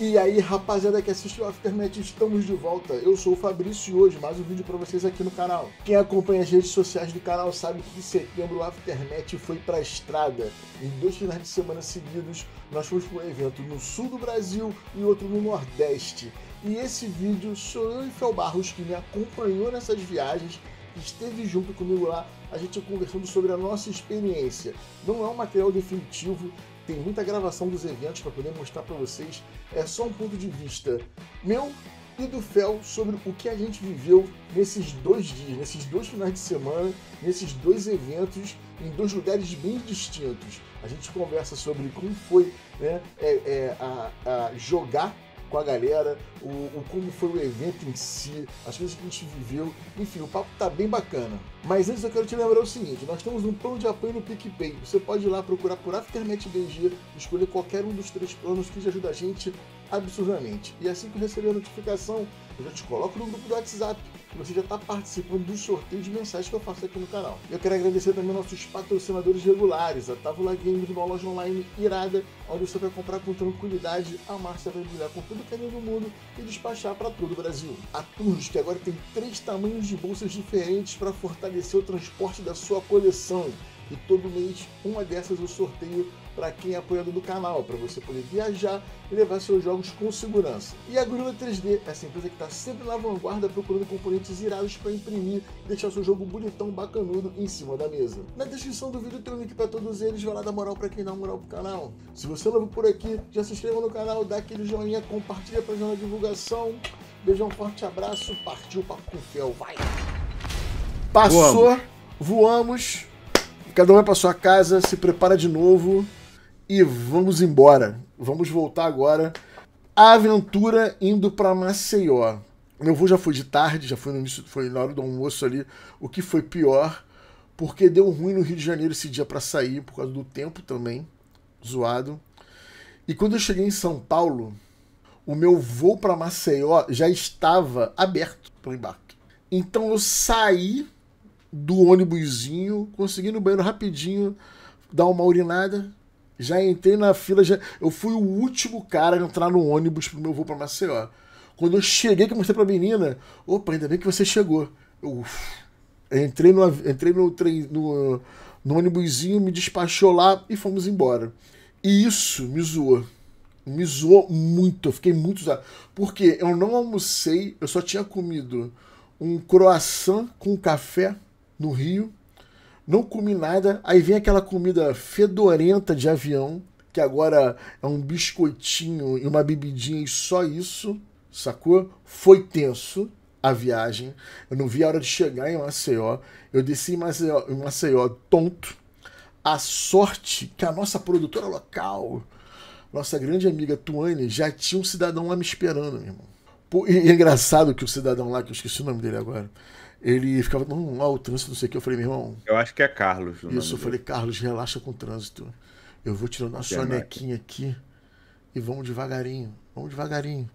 E aí, rapaziada que assistiu o Aftermath, estamos de volta. Eu sou o Fabrício e hoje mais um vídeo para vocês aqui no canal. Quem acompanha as redes sociais do canal sabe que em setembro o Aftermath foi para a estrada. Em dois finais de semana seguidos, nós fomos para um evento no sul do Brasil e outro no Nordeste. E esse vídeo sou eu e Fel Barros que me acompanhou nessas viagens esteve junto comigo lá, a gente conversando sobre a nossa experiência. Não é um material definitivo, tem muita gravação dos eventos para poder mostrar para vocês. É só um ponto de vista meu e do Fel sobre o que a gente viveu nesses dois dias, nesses dois finais de semana, nesses dois eventos, em dois lugares bem distintos. A gente conversa sobre como foi né, é, é, a, a jogar com a galera, o, o, como foi o evento em si, as coisas que a gente viveu. Enfim, o papo tá bem bacana. Mas antes eu quero te lembrar o seguinte: nós temos um plano de apoio no PicPay. Você pode ir lá procurar por Afternet escolher qualquer um dos três planos que te ajuda a gente absurdamente. E assim que receber a notificação, eu já te coloco no grupo do WhatsApp você já está participando dos sorteios mensagens que eu faço aqui no canal. Eu quero agradecer também nossos patrocinadores regulares, a Távola Games, uma loja online irada, onde você vai comprar com tranquilidade, a Márcia vai brilhar com todo o carinho do mundo e despachar para todo o Brasil. A Turros, que agora tem três tamanhos de bolsas diferentes para fortalecer o transporte da sua coleção. E todo mês, uma dessas eu sorteio para quem é apoiador do canal, para você poder viajar e levar seus jogos com segurança. E a Gorilla 3D, essa empresa que está sempre na vanguarda procurando componentes irados para imprimir e deixar seu jogo bonitão, bacanudo em cima da mesa. Na descrição do vídeo tem um link para todos eles, vai lá dar moral para quem dá moral pro canal. Se você é novo por aqui, já se inscreva no canal, dá aquele joinha, compartilha para ajudar na divulgação. Beijão, forte abraço, partiu para Cufel, vai! Passou, voamos. voamos cada um vai para sua casa, se prepara de novo. E vamos embora. Vamos voltar agora à aventura indo para Maceió. Meu voo já foi de tarde, já foi, no início, foi na hora do almoço ali, o que foi pior, porque deu ruim no Rio de Janeiro esse dia para sair, por causa do tempo também, zoado. E quando eu cheguei em São Paulo, o meu voo para Maceió já estava aberto para o embarque. Então eu saí do ônibusinho, consegui no banheiro rapidinho, dar uma urinada, já entrei na fila, já... eu fui o último cara a entrar no ônibus pro meu voo pra Maceió. Quando eu cheguei, que eu mostrei pra menina, opa, ainda bem que você chegou. Eu, uf, entrei no, entrei no, trem, no, no ônibusinho, me despachou lá e fomos embora. E isso me zoou. Me zoou muito, eu fiquei muito zoado. Porque eu não almocei, eu só tinha comido um croissant com café no Rio não comi nada. Aí vem aquela comida fedorenta de avião, que agora é um biscoitinho e uma bebidinha e só isso, sacou? Foi tenso a viagem. Eu não vi a hora de chegar em Maceió. Eu desci em Maceió, em Maceió tonto. A sorte que a nossa produtora local, nossa grande amiga Tuane, já tinha um cidadão lá me esperando, meu irmão. E é engraçado que o cidadão lá, que eu esqueci o nome dele agora, ele ficava, não, ó, o trânsito, não sei o que. Eu falei, meu irmão. Eu acho que é Carlos. Isso, eu falei, dele. Carlos, relaxa com o trânsito. Eu vou tirando a sonequinha aqui e vamos devagarinho. Vamos devagarinho.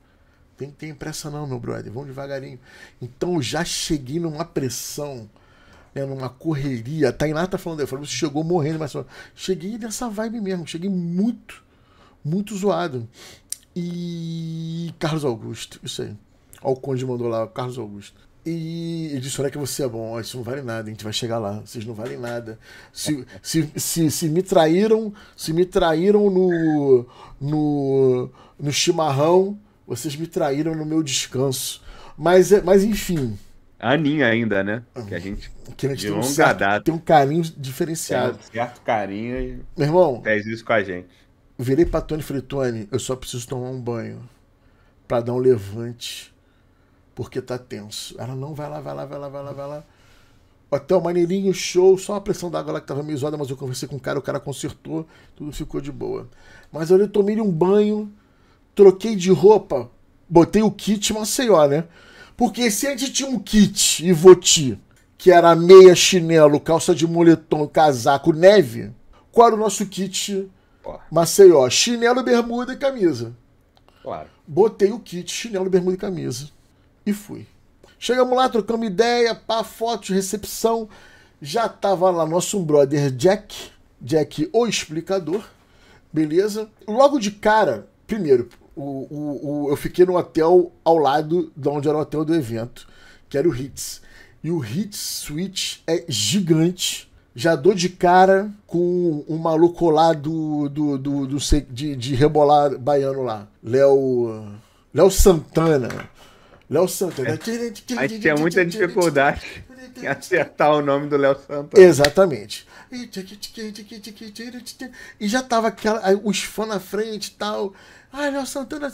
Tem, tem pressa não, meu brother. Vamos devagarinho. Então eu já cheguei numa pressão, né, numa correria. A Tainá tá falando, eu falei, você chegou morrendo, mas cheguei nessa vibe mesmo. Cheguei muito, muito zoado. E Carlos Augusto, isso aí. Olha o Conde mandou lá, Carlos Augusto. E disseram que você é bom. Isso não vale nada, a gente vai chegar lá. Vocês não valem nada. Se, se, se, se me traíram, se me traíram no, no, no chimarrão, vocês me traíram no meu descanso. Mas, é, mas enfim. Aninha ainda, né? Que a gente, que a gente tem, um certo, tem, um carinho diferenciado. Tem um certo carinho e Meu irmão, fez isso com a gente. Virei pra Tony e falei, Tony, eu só preciso tomar um banho para dar um levante porque tá tenso. Ela não vai lá, vai lá, vai lá, vai lá, vai lá. Hotel maneirinho, show, só a pressão d'água lá que tava meio zoada, mas eu conversei com o cara, o cara consertou, tudo ficou de boa. Mas eu tomei um banho, troquei de roupa, botei o kit Maceió, né? Porque se a gente tinha um kit e voti, que era meia, chinelo, calça de moletom, casaco, neve, qual era o nosso kit Maceió? Chinelo, bermuda e camisa. Claro. Botei o kit, chinelo, bermuda e camisa e fui. Chegamos lá, trocamos ideia, pá, foto, recepção. Já tava lá nosso brother Jack, Jack o explicador, beleza? Logo de cara, primeiro, o, o, o, eu fiquei no hotel ao lado de onde era o hotel do evento, que era o Hits. E o Hits Switch é gigante. Já dou de cara com um maluco lá do, do, do, do de, de rebolar baiano lá. Léo. Léo Santana. Léo Santos. Né? É. A gente tinha muita dificuldade em acertar o nome do Léo Santos. Né? Exatamente. E já tava aquela, os fãs na frente e tal. Ai, Léo Santana.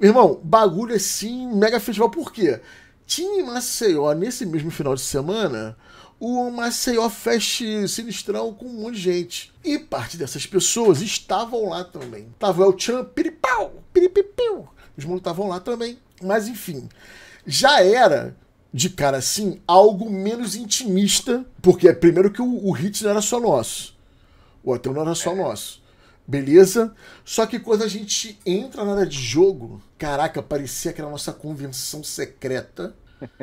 Meu irmão, bagulho assim, mega festival. Por quê? Tinha em Maceió, nesse mesmo final de semana, o Maceió Fest Sinistral com um monte de gente. E parte dessas pessoas estavam lá também. Tava o Chan, piripau, piripipiu os malucos estavam lá também. Mas enfim, já era de cara assim algo menos intimista, porque primeiro que o, o hit não era só nosso, o hotel não era só é. nosso. Beleza? Só que quando a gente entra na área de jogo, caraca, parecia aquela nossa convenção secreta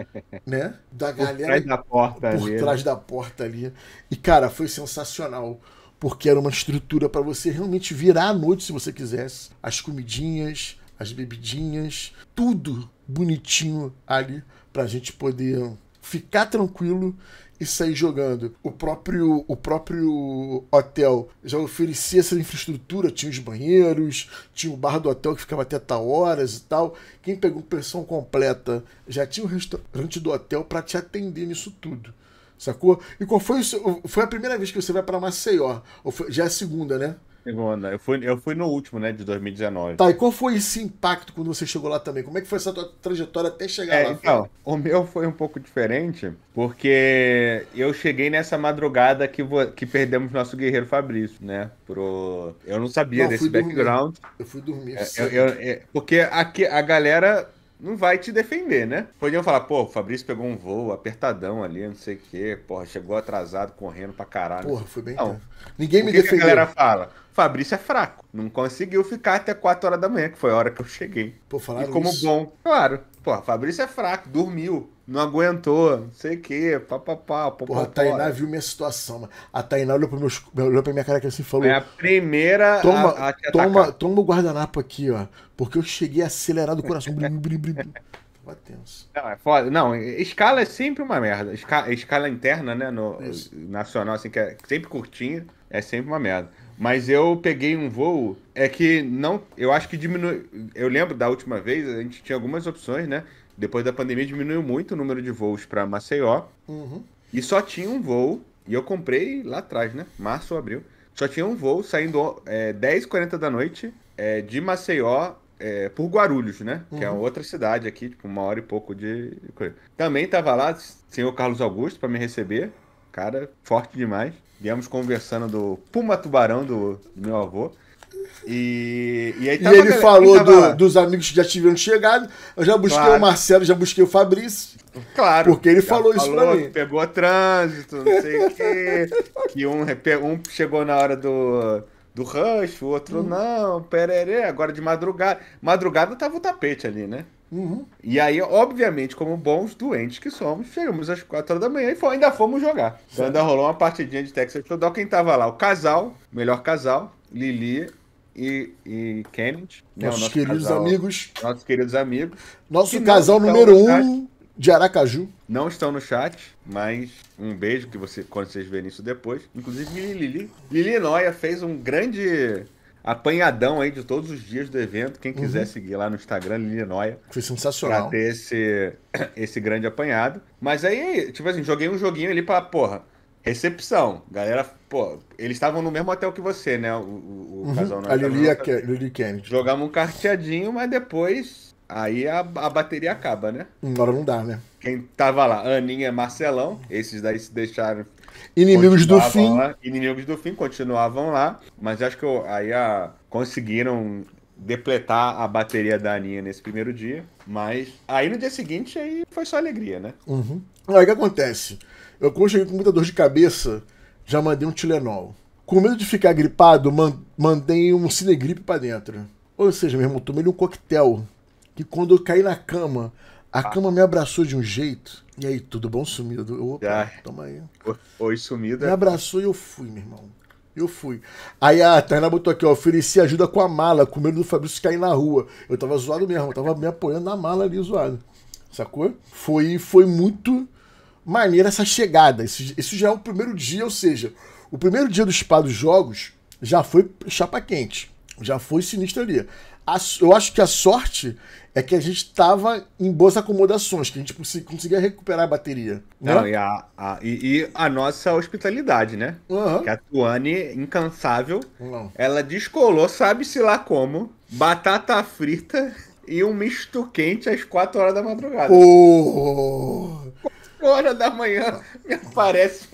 né? Da galera por trás da porta por ali. trás né? da porta ali. E cara, foi sensacional, porque era uma estrutura para você realmente virar à noite se você quisesse, as comidinhas, as bebidinhas, tudo bonitinho ali para a gente poder ficar tranquilo e sair jogando. O próprio, o próprio hotel já oferecia essa infraestrutura, tinha os banheiros, tinha o bar do hotel que ficava até tal horas e tal. Quem pegou pensão completa já tinha o restaurante do hotel para te atender nisso tudo. Sacou? E qual foi o seu, foi a primeira vez que você vai para Maceió? Ou foi, já é a segunda, né? Segunda. Eu fui, eu fui no último, né, de 2019. Tá, e qual foi esse impacto quando você chegou lá também? Como é que foi essa tua trajetória até chegar é, lá? Então, o meu foi um pouco diferente, porque eu cheguei nessa madrugada que, que perdemos nosso guerreiro Fabrício, né? Pro... Eu não sabia não, desse background. Dormir. Eu fui dormir. É, eu, eu, é, porque aqui, a galera não vai te defender, né? Podiam falar, pô, o Fabrício pegou um voo apertadão ali, não sei o quê, porra, chegou atrasado, correndo pra caralho. Porra, foi bem. Não. Ninguém me o que defendeu. Que a galera fala? Fabrício é fraco, não conseguiu ficar até 4 horas da manhã, que foi a hora que eu cheguei. Pô, falaram E como isso? bom, claro. Pô, Fabrício é fraco, dormiu não aguentou, não sei o quê, papapá, Porra, a Tainá viu minha situação. Mano. A Tainá olhou pra, meus, olhou pra minha cara assim e falou... É a primeira toma, a, a toma, toma o guardanapo aqui, ó, porque eu cheguei acelerado o coração. blim, blim, Tava tenso. Não, é foda. Não, escala é sempre uma merda. Escala, escala interna, né, no Isso. nacional, assim, que é sempre curtinha, é sempre uma merda. Mas eu peguei um voo, é que não, eu acho que diminui. Eu lembro da última vez, a gente tinha algumas opções, né? Depois da pandemia diminuiu muito o número de voos para Maceió. Uhum. E só tinha um voo, e eu comprei lá atrás, né? Março ou abril. Só tinha um voo saindo é, 10h40 da noite é, de Maceió é, por Guarulhos, né? Uhum. Que é uhum. outra cidade aqui, tipo, uma hora e pouco de. coisa. Também tava lá senhor Carlos Augusto para me receber. Cara, forte demais. Viemos conversando do Puma Tubarão do, do meu avô. E, e, aí e ele galera, falou do, dos amigos que já tiveram chegado. Eu já busquei claro. o Marcelo, já busquei o Fabrício. Claro. Porque ele falou, falou isso pra mim. Pegou trânsito, não sei o quê. Que um, um chegou na hora do do rush, o outro uhum. não, pererê, agora de madrugada. Madrugada tava o tapete ali, né? Uhum. E aí, obviamente, como bons doentes que somos, chegamos às quatro da manhã e foi, ainda fomos jogar. Então ainda rolou uma partidinha de Texas Hold'em. Quem tava lá? O casal, melhor casal, Lili, e, e Kenneth. Né, nossos queridos casal, amigos. Nossos queridos amigos. Nosso casal número um de Aracaju. Não estão no chat, mas um beijo que você, quando vocês verem isso depois. Inclusive, Lili, Lili Noia fez um grande apanhadão aí de todos os dias do evento. Quem quiser uhum. seguir lá no Instagram, Lili Noia Foi sensacional. Pra ter esse, esse grande apanhado. Mas aí, tipo assim, joguei um joguinho ali pra, porra, Recepção. Galera, pô, eles estavam no mesmo hotel que você, né? O, o, o uhum. casal não A Lili, a Kennedy. Jogamos um carteadinho, mas depois. Aí a, a bateria acaba, né? Agora não dá, né? Quem tava lá, Aninha Marcelão, esses daí se deixaram. Inimigos do fim. Lá, inimigos do fim continuavam lá, mas acho que eu, aí a, ah, conseguiram depletar a bateria da Aninha nesse primeiro dia. Mas aí no dia seguinte aí foi só alegria, né? Uhum. Aí o que acontece? Eu, quando cheguei com muita dor de cabeça, já mandei um Tilenol. Com medo de ficar gripado, man mandei um Cinegripe para dentro. Ou seja, meu irmão, tomei um coquetel. Que quando eu caí na cama, a ah. cama me abraçou de um jeito. E aí, tudo bom, sumido? Eu, opa, ah. toma aí. Oi, sumida. Me é? abraçou e eu fui, meu irmão. Eu fui. Aí a Tainá botou aqui, ó, ofereci ajuda com a mala, com medo do Fabrício cair na rua. Eu tava zoado mesmo, tava me apoiando na mala ali, zoado. Sacou? Foi, foi muito maneira essa chegada. Isso, isso já é o primeiro dia, ou seja, o primeiro dia do Spa dos Jogos já foi chapa quente, já foi sinistro ali. A, eu acho que a sorte é que a gente estava em boas acomodações, que a gente conseguia recuperar a bateria. Né? Não, e a, a e, e, a nossa hospitalidade, né? Uhum. Que a Tuane, incansável, uhum. ela descolou, sabe-se lá como, batata frita e um misto quente às 4 horas da madrugada. Oh horas da manhã me aparece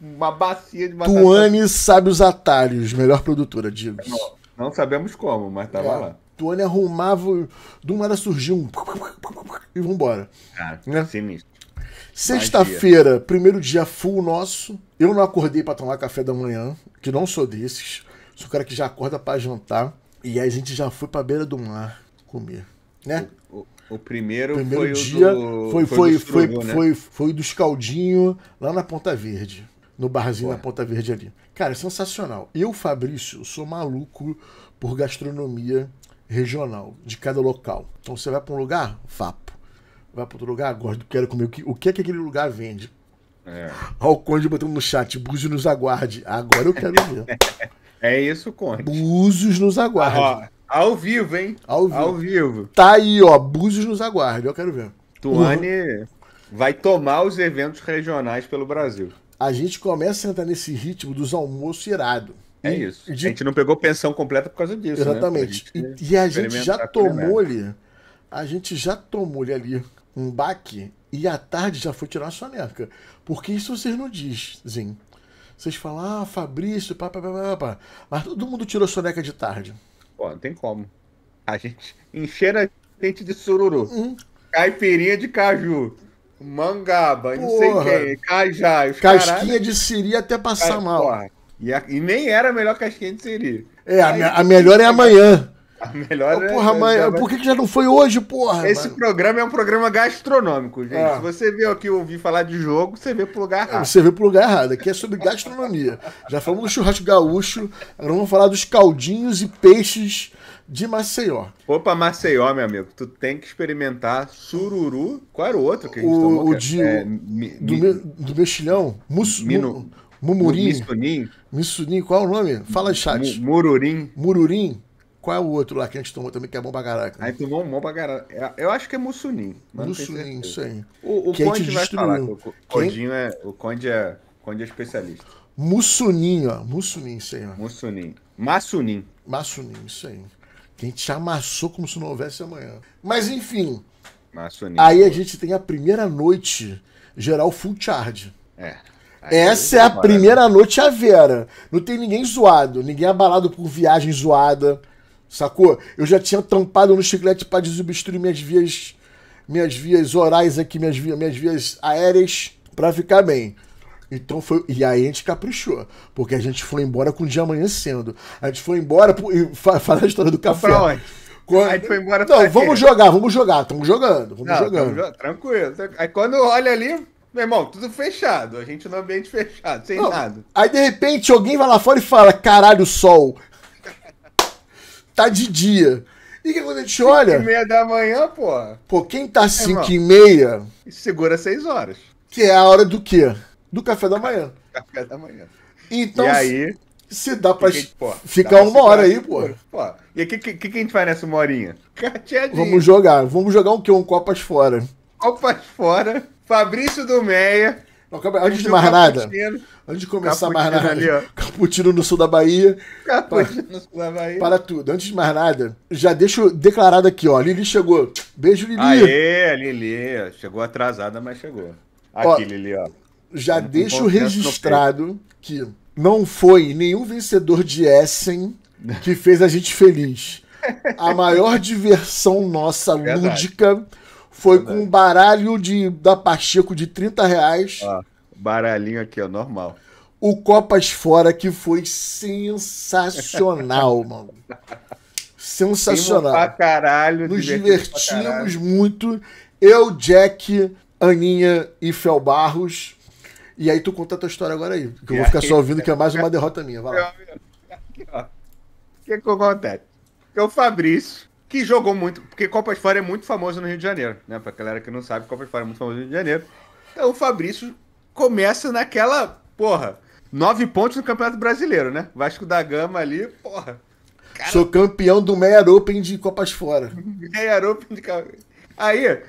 uma bacia de batata. Tuane sabe os atalhos, melhor produtora, digo. Não, não sabemos como, mas tava é. lá. Tuane arrumava. Do nada surgiu um. E vambora. ah, né? sinistro. Sexta-feira, primeiro dia full nosso. Eu não acordei para tomar café da manhã, que não sou desses. Sou o cara que já acorda para jantar. E aí a gente já foi pra beira do mar comer, né? O primeiro, primeiro foi dia o do, foi, foi, foi, do né? foi, foi, do Escaldinho lá na Ponta Verde. No barzinho Ué. na Ponta Verde ali. Cara, sensacional. Eu, Fabrício, sou maluco por gastronomia regional, de cada local. Então você vai para um lugar, vapo. Vai para outro lugar, gosto, quero comer o que, o que é que aquele lugar vende. É. Olha o Conde botando no chat, Búzios nos aguarde. Agora eu quero ver. é isso, Conde. Búzios nos aguarde. Ah, ao vivo, hein? Ao vivo. Ao vivo. Tá aí, ó. Búzios nos aguarde, eu quero ver. Tuane vai tomar os eventos regionais pelo Brasil. A gente começa a entrar nesse ritmo dos almoços irado. É e, isso. De... A gente não pegou pensão completa por causa disso. Né? Exatamente. Né? E, e, a gente já tomou ali. A gente já tomou ali um baque e à tarde já foi tirar a soneca. Porque isso vocês não dizem. Vocês falam, ah, Fabrício, pá, Mas todo mundo tirou soneca de tarde. Pô, não tem como. A gente encher a gente de sururu. Hum. Caipirinha de caju. Mangaba, porra. não sei quem, cajá. Casquinha caralho. de siri até passar mal. E, a, e, nem era a melhor casquinha de siri. É, a, a melhor é amanhã. A melhor oh, porra, é, mas já... por que, já não foi hoje, porra? Esse mano? programa é um programa gastronômico, gente. É. Se você veio aqui ouvir falar de jogo, você veio pro lugar errado. você veio pro lugar errado. Aqui é sobre gastronomia. já falamos do churrasco gaúcho, agora vamos falar dos caldinhos e peixes de Maceió. Opa, Maceió, meu amigo, tu tem que experimentar sururu. Qual era o outro que a gente o, tomou? O é de, é, mi, do, mi, meu, do mexilhão? Musso, Mino, mumurim. Missunim. Missunim, qual é o nome? Fala chat. M mururim. Mururim. Qual é o outro lá que a gente tomou também, que é bom pra caraca? Aí tomou um bom pra caraca. É, eu acho que é Mussunim. Mussunim, isso aí. O, o Conde vai destruiu. falar. O, Codinho é, o Conde é, Conde é especialista. Mussunim, ó. Mussunim, isso aí, ó. Mussunim. Massunim. Massunim, isso aí. Que a gente amassou como se não houvesse amanhã. Mas enfim. Massunim. Aí a gente tem a primeira noite geral full charge. É. Aí Essa é, é a primeira noite a Vera. Não tem ninguém zoado, ninguém abalado por viagem zoada, sacou? Eu já tinha tampado no chiclete para desobstruir minhas vias, minhas vias orais aqui, minhas vias, minhas vias aéreas, para ficar bem. Então foi. E aí a gente caprichou. Porque a gente foi embora com o dia amanhecendo. A gente foi embora. Pro, e fala a história do café. Pra onde? Quando... Aí foi embora Não, vamos quê? jogar, vamos jogar. Estamos jogando, vamos não, jogando. Tamo, tranquilo. Aí quando olha ali, meu irmão, tudo fechado. A gente no ambiente fechado, sem não. nada. Aí de repente alguém vai lá fora e fala: caralho, sol tá de dia. E que quando a gente olha. 5 e meia da manhã, porra. Pô, quem tá 5 é, e meia. Segura 6 horas. Que é a hora do quê? Do café da manhã. Café da manhã. Então, e aí, se dá pra gente, pô, ficar dá uma pra hora aí, pô. pô. E o que, que, que, a gente faz nessa uma horinha? Cateadinho. Vamos jogar. Vamos jogar um quê? Um Copas Fora. Copas Fora. Fabrício do Meia antes de mais nada, antes de começar mais nada, Caputino no sul da Bahia. Caputino para, no sul da Bahia. Para tudo. Antes de mais nada, já deixo declarado aqui, ó. Lili chegou. Beijo, Lili. Aê, Lili. Chegou atrasada, mas chegou. Aqui, ó, Lili, ó. Já deixo registrado que não foi nenhum vencedor de Essen que fez a gente feliz. A maior diversão nossa lúdica foi né? com um baralho de, da Pacheco de 30 reais. Ah, baralhinho aqui, ó, normal. O Copas Fora, que foi sensacional, mano. Sensacional. Pra caralho, Nos divertimos caralho. muito. Eu, Jack, Aninha e Fel Barros. E aí tu conta a tua história agora aí, que eu vou ficar só ouvindo que é mais uma derrota minha. Vai lá. O que, que acontece? Porque o Fabrício que jogou muito, porque Copa de Fora é muito famoso no Rio de Janeiro, né? Pra galera que não sabe, Copa de Fora é muito famoso no Rio de Janeiro. Então o Fabrício começa naquela, porra, nove pontos no Campeonato Brasileiro, né? Vasco da Gama ali, porra. Cara... Sou campeão do Meia Open de Copas Fora. Meia Open de Aí,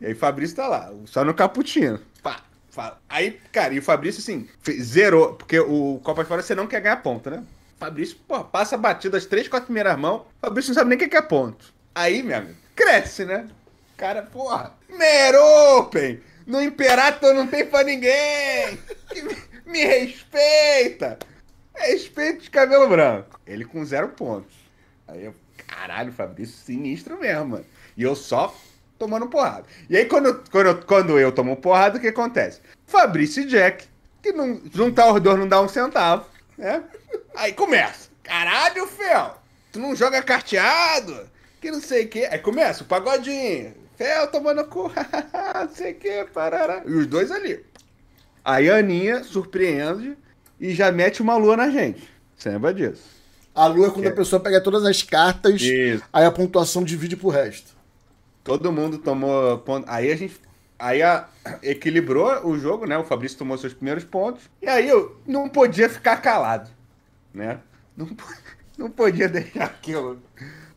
aí Fabrício tá lá, só no Caputino. Pá, pá. Aí, cara, e o Fabrício, assim, zerou, porque o Copa de Fora você não quer ganhar ponto, né? Fabrício, pô, passa batida as três, quatro primeiras mãos. Fabrício não sabe nem o que é, é ponto. Aí, meu amigo, cresce, né? Cara, porra. Meropen! No Imperator não tem pra ninguém! Me respeita! Respeito de cabelo branco. Ele com zero pontos. Aí eu, caralho, Fabrício, sinistro mesmo, mano. E eu só tomando porrada. E aí, quando, quando, eu, quando eu tomo porrada, o que acontece? Fabrício e Jack, que não, juntar os dois não dá um centavo, né? Aí começa. Caralho, Fel, tu não joga carteado? Que não sei o que. Aí começa o pagodinho. Fel tomando cu, não sei o que, parará. E os dois ali. Aí a Aninha surpreende e já mete uma lua na gente. Você lembra disso? A lua é quando é. a pessoa pega todas as cartas, Isso. aí a pontuação divide pro resto. Todo mundo tomou ponto. Aí a gente. Aí a... equilibrou o jogo, né? O Fabrício tomou seus primeiros pontos. E aí eu não podia ficar calado né? Não, não podia deixar aquilo,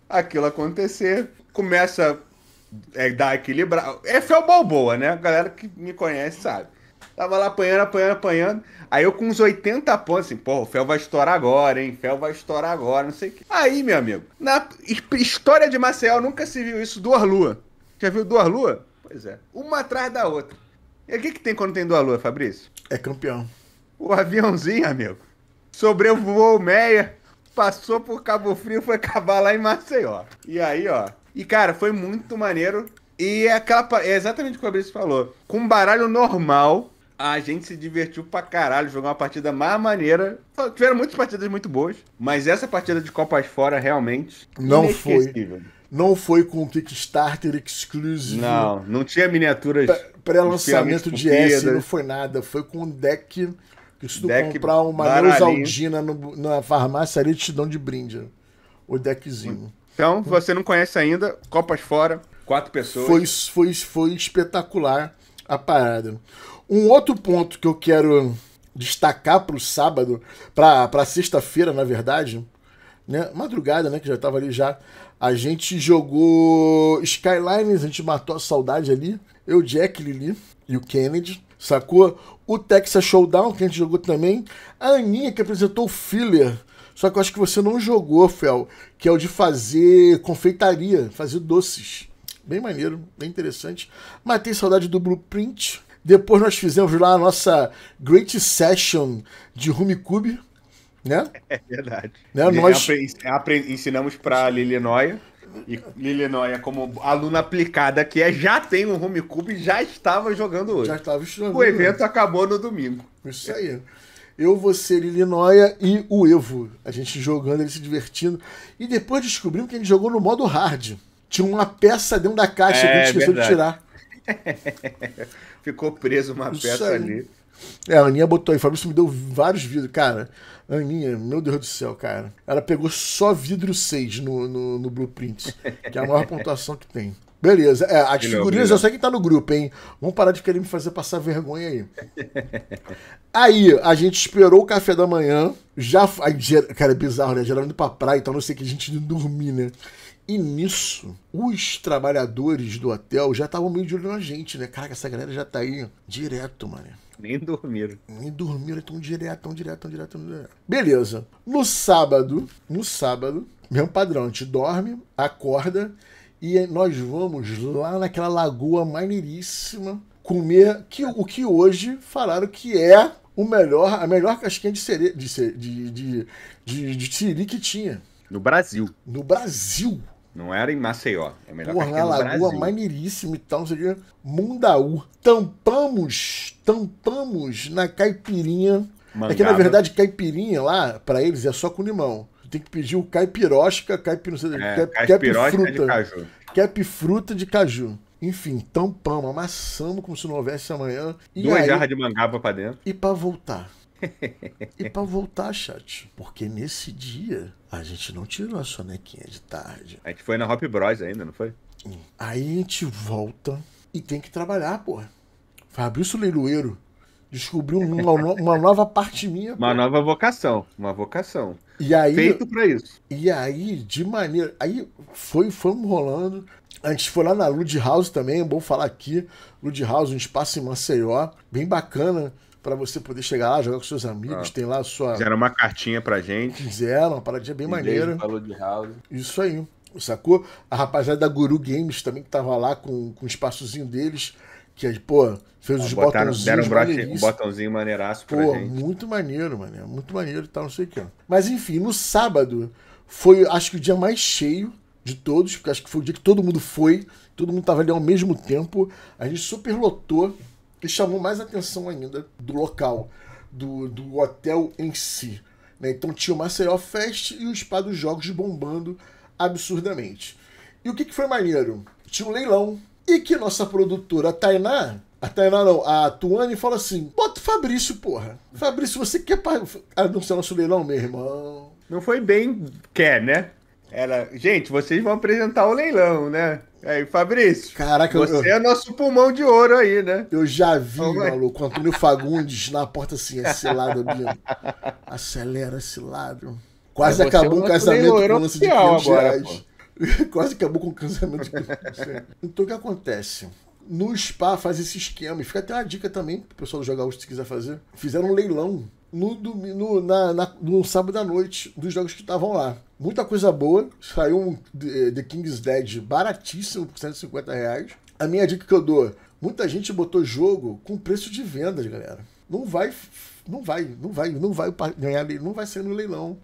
aquilo acontecer. Começa é, dar equilibrar. É fel balboa, né? A galera que me conhece sabe. Tava lá apanhando, apanhando, apanhando. Aí eu com uns 80 pontos, assim, porra, o Fel vai estourar agora, hein? Fel vai estourar agora, não sei o quê. Aí, meu amigo, na história de Maceió nunca se viu isso, duas luas. Já viu duas luas? Pois é. Uma atrás da outra. E o que, que tem quando tem duas luas, Fabrício? É campeão. O aviãozinho, amigo o Meia, passou por Cabo Frio, foi acabar lá em Maceió. E aí, ó. E cara, foi muito maneiro. E é, aquela, é exatamente o que o Fabrício falou. Com um baralho normal, a gente se divertiu pra caralho, jogou uma partida mais maneira. Tiveram muitas partidas muito boas, mas essa partida de Copas Fora realmente não foi. Não foi com Kickstarter exclusivo. Não, não tinha miniaturas. Pré-lançamento de S, não foi nada. Foi com um deck porque se tu deck comprar uma baralhinho. Neusaldina na farmácia, eles te dão de brinde o deckzinho. Então, você não conhece ainda, Copas Fora, quatro pessoas. Foi, foi, foi espetacular a parada. Um outro ponto que eu quero destacar para o sábado, para sexta-feira, na verdade, né? madrugada, né, que já estava ali já, a gente jogou Skylines, a gente matou a saudade ali, eu, Jack, Lili e o Kennedy sacou? O Texas Showdown, que a gente jogou também. A Aninha, que apresentou o Filler. Só que eu acho que você não jogou, Fel, que é o de fazer confeitaria, fazer doces. Bem maneiro, bem interessante. Matei saudade do Blueprint. Depois nós fizemos lá a nossa Great Session de Cube né? É verdade. Né? Nós... Apre... Ensinamos para Lilianoia. E Lilinoia, como aluna aplicada que é, já tem um home cube, já estava jogando hoje. Já estava estudando. O evento acabou no domingo. Isso aí. Eu, você, Lilinoia e o Evo. A gente jogando, ele se divertindo. E depois descobrimos que ele jogou no modo hard. Tinha uma peça dentro da caixa é, que a é, gente esqueceu de tirar. Ficou preso uma Isso peça aí. ali. É, a Aninha botou aí. Fabrício me deu vários vidros. Cara, Aninha, meu Deus do céu, cara. Ela pegou só vidro 6 no, no, no Blueprint, que é a maior pontuação que tem. Beleza. É, as figurinhas não. eu sei que tá no grupo, hein? Vamos parar de querer me fazer passar vergonha aí. aí, a gente esperou o café da manhã. Já. Cara, é bizarro, né? Geralmente pra praia, então não sei que a gente dormir, né? E nisso, os trabalhadores do hotel já estavam meio de olho na gente, né? Caraca, essa galera já tá aí direto, mano. Nem dormiram. Nem dormiram, tão direto, tão direto, tão direto, tão direto. Beleza. No sábado, no sábado, mesmo padrão, a gente dorme, acorda e nós vamos lá naquela lagoa maneiríssima comer que, o que hoje falaram que é o melhor, a melhor casquinha de siri de, de, de, de, de siri que tinha. No Brasil. No Brasil. Não era em Maceió. É melhor Porra, na Lagoa, Brasil. maneiríssimo e tal, você sei Mundaú. Tampamos, tampamos na caipirinha. Mangaba. É que, na verdade, caipirinha lá, para eles, é só com limão. Tem que pedir o caipirosca, caipir, não sei, é, cap, caipirosca de caju. Capfruta de caju. Enfim, tampamos, amassamos como se não houvesse amanhã. E Duas aí, jarras de mangaba pra dentro. E pra voltar e para voltar, chat, porque nesse dia a gente não tirou a sonequinha de tarde. A gente foi na Hop Bros ainda, não foi? Hum. Aí a gente volta e tem que trabalhar, porra. Fabrício Leiloeiro descobriu uma, uma nova parte minha. Uma nova vocação, uma vocação. E aí, Feito pra isso. E aí, de maneira. Aí foi, fomos rolando. A gente foi lá na Lud House também, é bom falar aqui. Lud House, um espaço em Maceió, bem bacana para você poder chegar lá, jogar com seus amigos, ah, tem lá a sua. Fizeram uma cartinha pra gente. Fizeram, uma paradinha bem maneira. Falou de house. Isso aí, sacou? A rapaziada da Guru Games também que tava lá com, com o espaçozinho deles, que, pô, fez os ah, botaram, botãozinhos. Deram um, broche, um botãozinho maneiraço pra pô, gente. muito maneiro, mano. Muito maneiro e tá, tal, não sei o que. Mas enfim, no sábado foi, acho que o dia mais cheio de todos, porque acho que foi o dia que todo mundo foi, todo mundo tava ali ao mesmo tempo. A gente superlotou que chamou mais atenção ainda do local, do, do hotel em si. Né? Então tinha o Maceió Fest e o Spa dos Jogos bombando absurdamente. E o que, que foi maneiro? Tinha um leilão e que nossa produtora Tainá a Tainá não, a Tuane fala assim: bota o Fabrício, porra. Fabrício, você quer anunciar ah, é nosso leilão, meu irmão? Não foi bem quer, né? Era, gente, vocês vão apresentar o leilão, né? É Aí, Fabrício. Caraca, você eu, é nosso pulmão de ouro aí, né? Eu já vi, Vamos maluco, Antônio Fagundes na porta assim, esse lado ali. Acelera esse lado. Quase é, acabou é um casamento com lance de 500 agora, reais. Quase acabou com o casamento de 500 Então o que acontece? No spa faz esse esquema. E fica até uma dica também pro pessoal jogar hoje se quiser fazer. Fizeram um leilão no, no, na, na, no sábado à noite dos jogos que estavam lá. Muita coisa boa. Saiu um eh, The King's Dead baratíssimo, por 150 reais. A minha dica que eu dou: muita gente botou jogo com preço de vendas, galera. Não vai, não vai, não vai, não vai ganhar, não vai ser no leilão.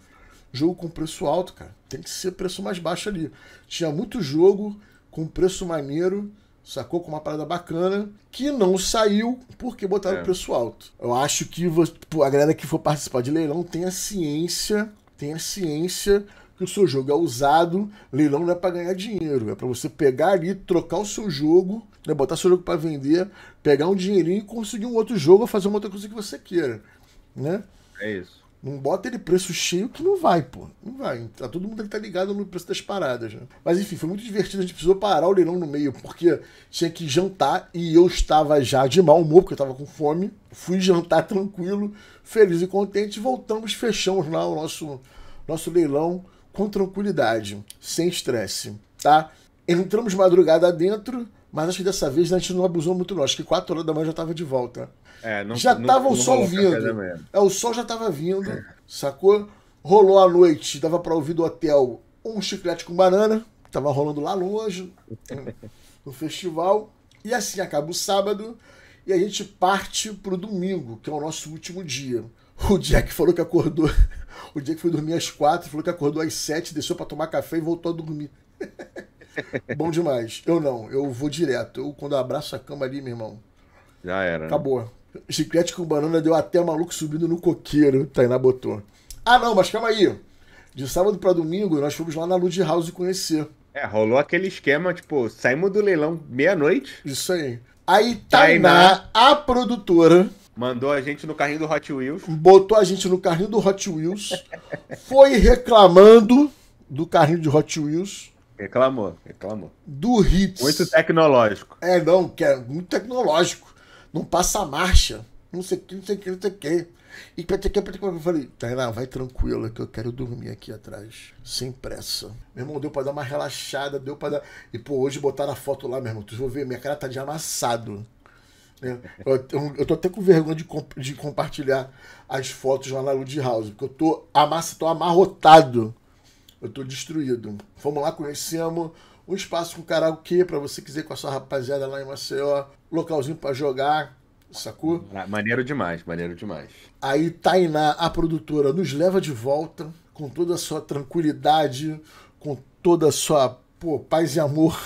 Jogo com preço alto, cara. Tem que ser preço mais baixo ali. Tinha muito jogo com preço maneiro sacou? Com uma parada bacana, que não saiu porque botaram é. preço alto. Eu acho que a galera que for participar de leilão tenha ciência, tenha ciência que o seu jogo é usado, leilão não é para ganhar dinheiro, é para você pegar ali, trocar o seu jogo, né, botar seu jogo para vender, pegar um dinheirinho e conseguir um outro jogo ou fazer uma outra coisa que você queira, né? É isso. Não bota ele preço cheio que não vai, pô. Não vai. Tá, todo mundo que tá ligado no preço das paradas, né? Mas enfim, foi muito divertido. A gente precisou parar o leilão no meio, porque tinha que jantar e eu estava já de mau humor, porque eu estava com fome. Fui jantar tranquilo, feliz e contente. Voltamos, fechamos lá o nosso, nosso leilão com tranquilidade, sem estresse, tá? Entramos de madrugada dentro, mas acho que dessa vez a gente não abusou muito, não. Acho que 4 horas da manhã já estava de volta. É, não, já estava o sol vindo. É, o sol já estava vindo, é. sacou? Rolou a noite, dava para ouvir do hotel um chiclete com banana, tava rolando lá longe, no festival. E assim acaba o sábado e a gente parte pro domingo, que é o nosso último dia. O Jack falou que acordou. O Jack foi dormir às quatro, falou que acordou às sete, desceu para tomar café e voltou a dormir. Bom demais. Eu não, eu vou direto. Eu, quando abraço a cama ali, meu irmão. Já era. Né? Acabou. Né? Chiclete com banana deu até maluco subindo no coqueiro. Tainá botou. Ah, não, mas calma aí. De sábado para domingo, nós fomos lá na Lud House conhecer. É, rolou aquele esquema, tipo, saímos do leilão meia-noite. Isso aí. Aí Tainá, Tainá, a produtora, Mandou a gente no carrinho do Hot Wheels. Botou a gente no carrinho do Hot Wheels. foi reclamando do carrinho de Hot Wheels. Reclamou, reclamou. Do Hits. Muito tecnológico. É, não, que é muito tecnológico. Não passa marcha. Não sei o que, não sei o que, não sei o que. E pra ter que eu falei, Tainá, vai tranquila que eu quero dormir aqui atrás, sem pressa. Meu irmão, deu pra dar uma relaxada, deu pra dar. E pô, hoje botaram a foto lá, meu irmão, tu vão ver, minha cara tá de amassado. Né? Eu, eu, tô até com vergonha de, comp de compartilhar as fotos lá na Wood House, porque eu tô, amassa, tô amarrotado. Eu tô destruído. Vamos lá, conhecemos um espaço com karaokê para você quiser com a sua rapaziada lá em Maceió, localzinho para jogar, sacou? Maneiro demais, maneiro demais. Aí Tainá, a produtora, nos leva de volta com toda a sua tranquilidade, com toda a sua pô, paz e amor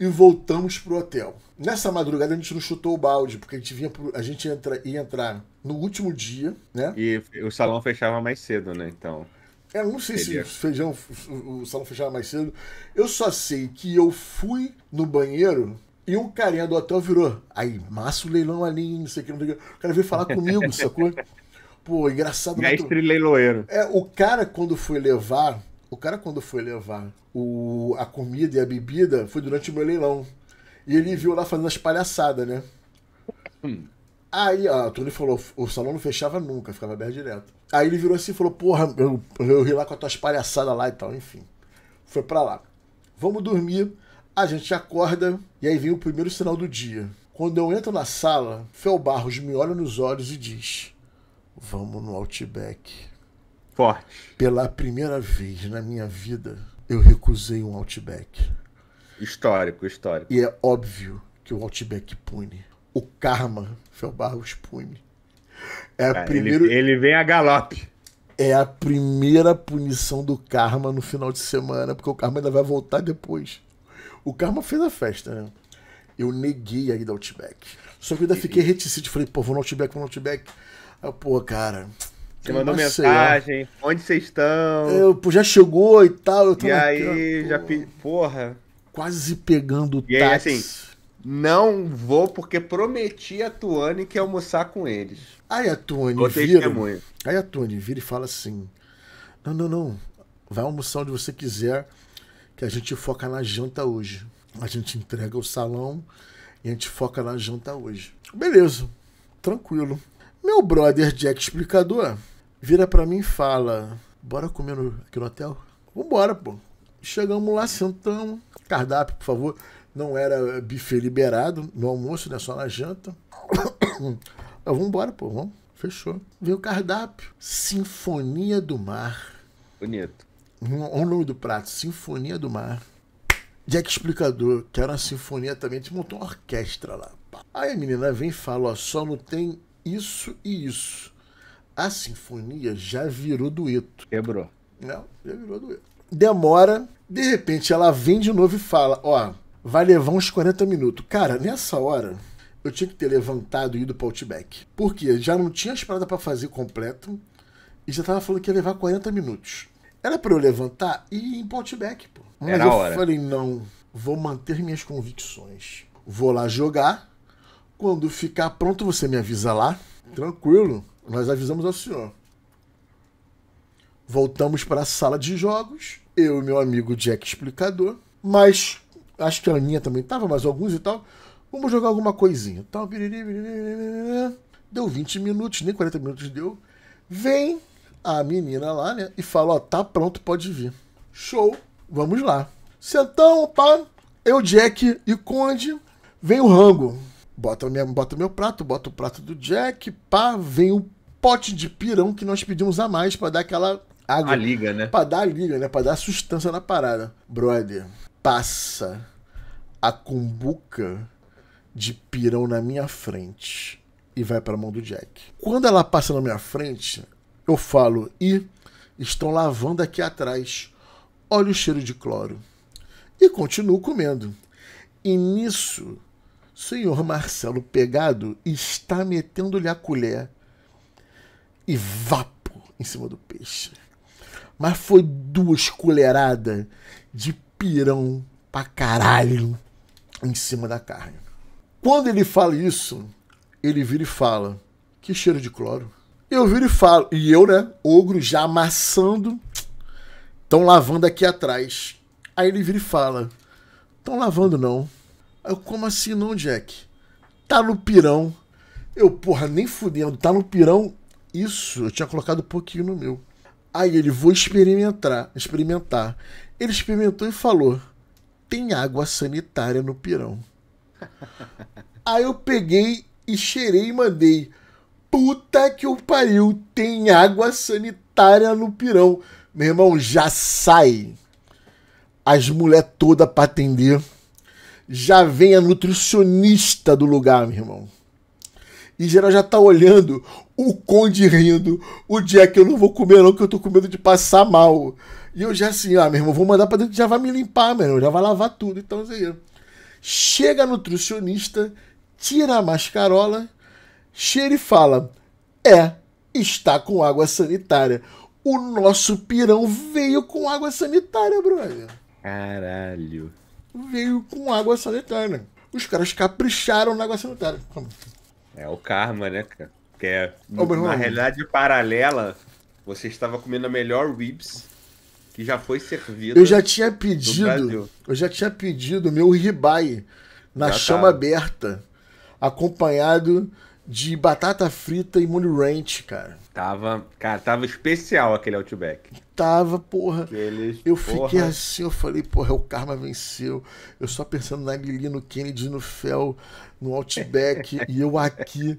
e voltamos pro hotel. Nessa madrugada a gente não chutou o balde, porque a gente, vinha pro, a gente entra, ia entrar no último dia, né? E o salão fechava mais cedo, né? Então. Eu é, não sei Seria. se feijão, o salão fechava mais cedo. Eu só sei que eu fui no banheiro e um carinha do hotel virou. Aí, massa o leilão ali, não sei o que, não sei o que. O cara veio falar comigo, sacou? Pô, engraçado. Mestre leiloeiro. É, o cara, quando foi levar o cara, quando foi levar o, a comida e a bebida, foi durante o meu leilão. E ele viu lá fazendo as palhaçadas, né? Hum. Aí, ó, o Tony falou, o salão não fechava nunca, ficava aberto direto. Aí ele virou assim e falou, porra, eu, eu ri lá com as tuas palhaçadas lá e tal, enfim. Foi pra lá. Vamos dormir, a gente acorda, e aí vem o primeiro sinal do dia. Quando eu entro na sala, Fel Barros me olha nos olhos e diz: Vamos no Outback. Forte. Pela primeira vez na minha vida, eu recusei um Outback. Histórico, histórico. E é óbvio que o Outback pune. O karma, Felbarros pune. É a primeira... Ele, ele, vem a galope. É a primeira punição do karma no final de semana, porque o karma ainda vai voltar depois. O karma fez a festa, né? Eu neguei a do Outback. Só que eu ainda fiquei reticente. Falei, pô, vou no Outback, vou no Outback. Aí, pô, cara, você mandou mensagem, onde vocês estão? É, eu, já chegou e tal. Eu tô e aí, já Porra. Quase pegando o e táxi. assim, não vou porque prometi a Tuane que ia almoçar com eles. Aí a Tuane vira. Aí a Tuane vira e fala assim: Não, não, não. Vai almoçar onde você quiser, que a gente foca na janta hoje. A gente entrega o salão e a gente foca na janta hoje. Beleza, tranquilo. Meu brother Jack Explicador vira para mim e fala: Bora comer no, aqui no hotel? Vambora, pô. Chegamos lá, sentamos. Cardápio, por favor. Não era buffet liberado no almoço, né? Só na janta. Eu, ah, vambora, pô, vamos. Fechou. Veio o cardápio. Sinfonia do Mar. Bonito. Hum, olha o nome do prato: Sinfonia do Mar. Jack Explicador, que era uma sinfonia também, a gente montou uma orquestra lá. Aí a menina vem e fala: Ó, só não tem isso e isso a sinfonia já virou dueto. Quebrou. Não, já virou dueto. Demora, de repente ela vem de novo e fala: Ó, vai levar uns 40 minutos. Cara, nessa hora, eu tinha que ter levantado e ido pro Outback. Porque já não tinha as paradas pra fazer completo e já tava falando que ia levar 40 minutos. Era para eu levantar e ir pro Outback, pô. Mas Era eu hora. falei, não, vou manter minhas convicções. Vou lá jogar. Quando ficar pronto, você me avisa lá. Tranquilo. Nós avisamos ao senhor. Voltamos para a sala de jogos, eu e meu amigo Jack Explicador, mas acho que a Aninha também tava, mas alguns e tal. Vamos jogar alguma coisinha. Tal, deu 20 minutos, nem 40 minutos deu. Vem a menina lá, né? E fala: Ó, tá pronto, pode vir. Show, vamos lá. Sentão, pá. Eu, Jack e Conde. Vem o rango. Bota, minha, bota meu prato, bota o prato do Jack, pá. Vem o pote de pirão que nós pedimos a mais para dar aquela água. A liga, né? Pra dar a liga, né? Pra dar sustância na parada. Brother, passa a cumbuca de pirão na minha frente e vai pra mão do Jack. Quando ela passa na minha frente, eu falo, e estão lavando aqui atrás. Olha o cheiro de cloro. E continuo comendo. E nisso, senhor Marcelo Pegado está metendo-lhe a colher e vapo em cima do peixe. Mas foi duas colheradas de pirão pra caralho em cima da carne. Quando ele fala isso, ele vira e fala: Que cheiro de cloro. Eu viro e falo, e eu, né, ogro já amassando, estão lavando aqui atrás. Aí ele vira e fala: Estão lavando não. eu, como assim não, Jack? Tá no pirão. Eu, porra, nem fudendo, tá no pirão isso eu tinha colocado um pouquinho no meu. Aí ele, vou experimentar, experimentar. Ele experimentou e falou: tem água sanitária no pirão. Aí eu peguei e cheirei e mandei. Puta que o pariu, tem água sanitária no pirão. Meu irmão, já sai. As mulheres todas para atender. Já vem a nutricionista do lugar, meu irmão e geral já tá olhando o Conde rindo, o Jack, eu não vou comer não, que eu tô com medo de passar mal. E eu já assim, ah, meu irmão, vou mandar pra dentro, já vai me limpar, meu irmão, já vai lavar tudo. Então, assim, chega a nutricionista, tira a mascarola, cheira e fala, é, está com água sanitária. O nosso pirão veio com água sanitária, brother. Caralho. Veio com água sanitária. Os caras capricharam na água sanitária. É o karma, né, cara? Que é, Ô, na irmão. realidade paralela, você estava comendo a melhor ribs que já foi servida. Eu já tinha pedido, eu já tinha pedido meu ribeye na já chama aberta, acompanhado de batata frita e molho ranch, cara. Tava, cara, tava especial aquele Outback. Tava, porra. Aqueles, eu porra. fiquei assim, eu falei, porra, o karma venceu. Eu só pensando na Lili, no Kennedy, no Fel, no Outback e eu aqui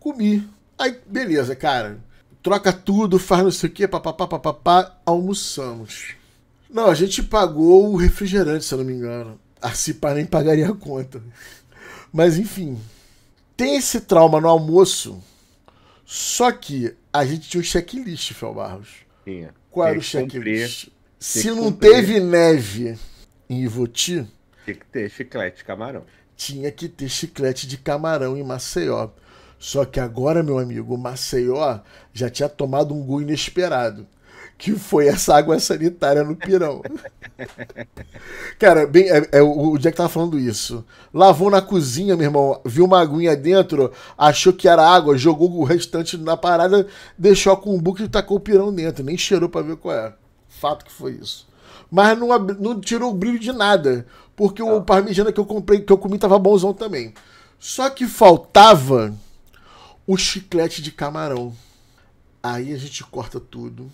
comi. Aí, beleza, cara. Troca tudo, faz não sei o que, papapá, papapá, almoçamos. Não, a gente pagou o refrigerante, se eu não me engano. A Cipar nem pagaria a conta. Mas enfim, tem esse trauma no almoço. Só que a gente tinha um checklist, Fel Barros. Tinha. Qual era o checklist? Se não cumprir. teve neve em Ivoti. Tinha que ter chiclete, camarão tinha que ter chiclete de camarão em Maceió. Só que agora, meu amigo, Maceió já tinha tomado um gol inesperado. Que foi essa água sanitária no pirão. Cara, bem, é, é, o Jack tava falando isso. Lavou na cozinha, meu irmão, viu uma aguinha dentro, achou que era água, jogou o restante na parada, deixou a cumbuca e tacou o pirão dentro. Nem cheirou para ver qual é. Fato que foi isso. Mas não, não tirou o brilho de nada. Porque o ah. parmegiana que eu comprei, que eu comi, tava bonzão também. Só que faltava o chiclete de camarão. Aí a gente corta tudo.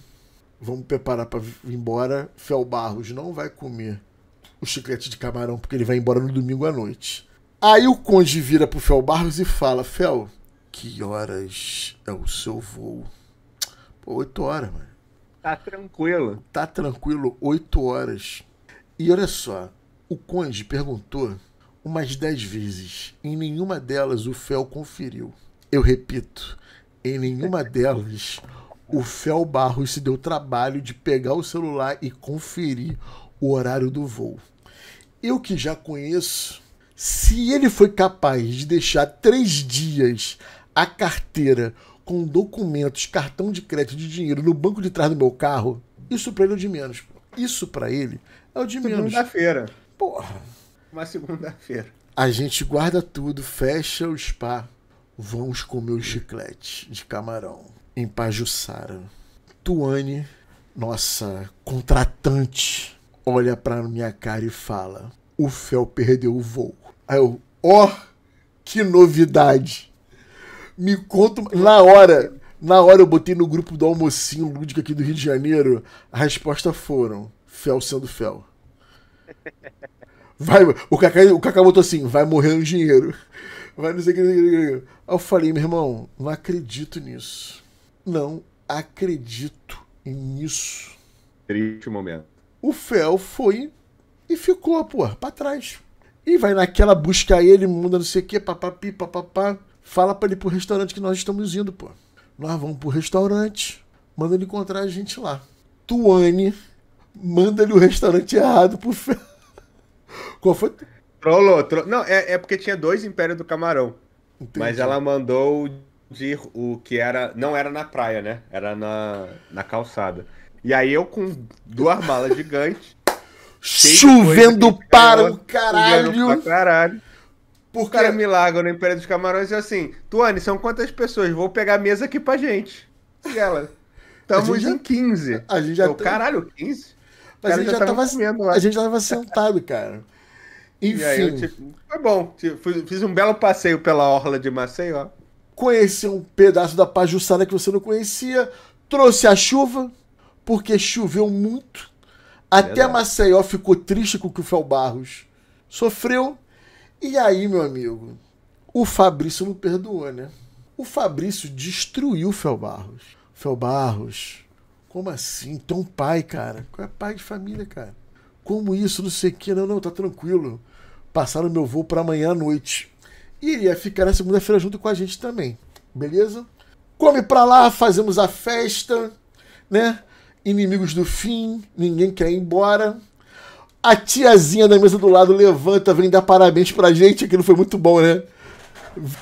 Vamos preparar para ir embora. Fel Barros não vai comer o chiclete de camarão porque ele vai embora no domingo à noite. Aí o conde vira pro Fel Barros e fala: Fel, que horas é o seu voo? Pô, oito horas, mano. Tá tranquilo. Tá tranquilo, oito horas. E olha só, o conde perguntou umas dez vezes. Em nenhuma delas o Fel conferiu. Eu repito, em nenhuma delas o Fel Barros se deu trabalho de pegar o celular e conferir o horário do voo. Eu que já conheço, se ele foi capaz de deixar três dias a carteira com documentos, cartão de crédito de dinheiro no banco de trás do meu carro, isso para ele é o de menos. Isso para ele é o de menos. Segunda-feira. Porra. Uma segunda-feira. A gente guarda tudo, fecha o spa, vamos comer o chiclete de camarão em Pajuçara. Tuane, nossa contratante, olha pra minha cara e fala: O Fel perdeu o voo. Aí eu, ó, oh, que novidade! Me conta. Na hora, na hora eu botei no grupo do almocinho lúdico aqui do Rio de Janeiro, a resposta foram: Fel sendo Fel. Vai, o Kaká, o botou assim, vai morrer no dinheiro. Vai não sei o que. Aí eu falei, meu irmão, não acredito nisso. Não acredito nisso. Triste momento. O Fel foi e ficou, pô, pra trás. E vai naquela, busca ele, muda não sei o que, papapi, papapá. Fala pra ele pro restaurante que nós estamos indo, pô. Nós vamos pro restaurante, manda ele encontrar a gente lá. Tuane manda ele o restaurante errado pro Fer. Qual foi? Trollou, Não, é, é porque tinha dois Impérios do Camarão. Entendi. Mas ela mandou de o que era. Não era na praia, né? Era na, na calçada. E aí eu com duas malas gigantes. Chovendo para o caralho. Pra caralho. Porque... cara milagre no Império dos Camarões e assim, Tuane, são quantas pessoas? Vou pegar a mesa aqui pra gente. E ela, estamos em 15. A gente já eu, tem... Caralho, 15? Mas a gente já, tava, comendo A gente já tava sentado, cara. Enfim. tipo, foi bom. Tipo, fiz um belo passeio pela orla de Maceió. conheci um pedaço da Pajuçara que você não conhecia. Trouxe a chuva, porque choveu muito. Até Verdade. Maceió ficou triste com o que o Fel Barros sofreu. E aí, meu amigo, o Fabrício não perdoou, né? O Fabrício destruiu o Fel Barros. Fel Barros, como assim? Então, pai, cara. Qual é pai de família, cara? Como isso? Não sei o que. Não, não, tá tranquilo. Passaram meu voo para amanhã à noite. E ele ia ficar na segunda-feira junto com a gente também. Beleza? Come pra lá, fazemos a festa, né? Inimigos do fim, ninguém quer ir embora. A tiazinha da mesa do lado levanta, vem dar parabéns pra gente. Aquilo foi muito bom, né?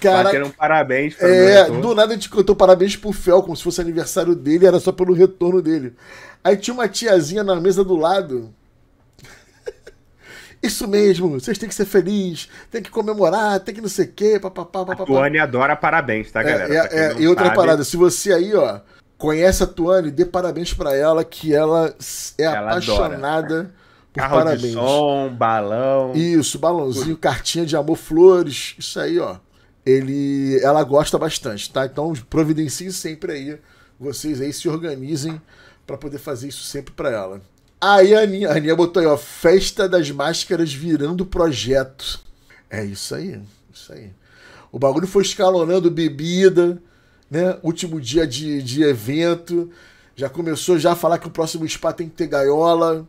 Cara, um parabéns pra É, do nada a gente cantou parabéns pro Fel, como se fosse aniversário dele, era só pelo retorno dele. Aí tinha uma tiazinha na mesa do lado. Isso mesmo, vocês têm que ser felizes, tem que comemorar, tem que não sei o quê, papapá, papapá. A Tuane adora parabéns, tá, é, galera? É, é, é e outra sabe. parada, se você aí, ó, conhece a Tuane, dê parabéns para ela, que ela é ela apaixonada adora. por Carro parabéns. De som, balão. Isso, balãozinho, cartinha de amor, flores, isso aí, ó ele, ela gosta bastante, tá? Então providencie sempre aí, vocês aí se organizem para poder fazer isso sempre para ela. Aí a Aninha, a Aninha botou aí, ó, festa das máscaras virando projeto. É isso aí, isso aí. O bagulho foi escalonando bebida, né? Último dia de, de evento. Já começou já a falar que o próximo spa tem que ter gaiola,